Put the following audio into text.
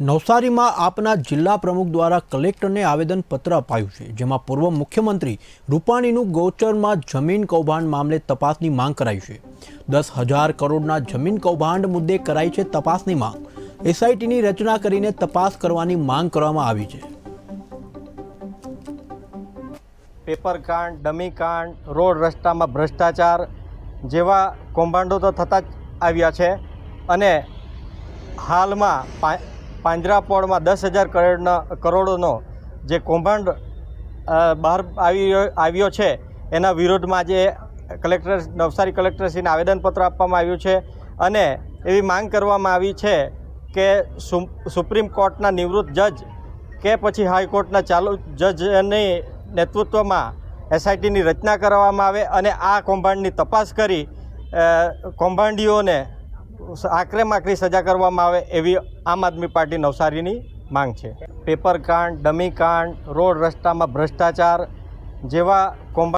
નવસારીમાં આપના જિલ્લા પ્રમુખ દ્વારા કલેક્ટરને આવેદનપત્ર અપાયું છે જેમાં પૂર્વ મુખ્યમંત્રી રૂપાણીનું ગૌચરમાં જમીન કૌભાંડ મામલે તપાસની માંગ કરાઈ છે દસ હજાર કરોડના જમીન કૌભાંડ મુદ્દે કરાઈ છે તપાસની માંગ એસઆઈટીની રચના કરીને તપાસ કરવાની માંગ કરવામાં આવી છે પેપર કાંડ ડમી કાંડ રોડ રસ્તામાં ભ્રષ્ટાચાર જેવા કૌભાંડો તો થતા જ આવ્યા છે અને હાલમાં પાંજરાપોળમાં દસ હજાર કરોડના કરોડોનો જે કૌભાંડ બહાર આવી આવ્યો છે એના વિરોધમાં જે કલેક્ટર નવસારી કલેક્ટરશ્રીને આવેદનપત્ર આપવામાં આવ્યું છે અને એવી માંગ કરવામાં આવી છે કે સુપ્રીમ કોર્ટના નિવૃત્ત જજ કે પછી હાઈકોર્ટના ચાલુ જજની નેતૃત્વમાં એસઆઈટીની રચના કરવામાં આવે અને આ કૌભાંડની તપાસ કરી કૌભાંડીઓને આકરે માકરી સજા કરવામાં આવે એવી આમ આદમી પાર્ટી નવસારીની માંગ છે પેપર કાંડ ડમી કાંડ રોડ રસ્તામાં ભ્રષ્ટાચાર જેવા કોમ્બા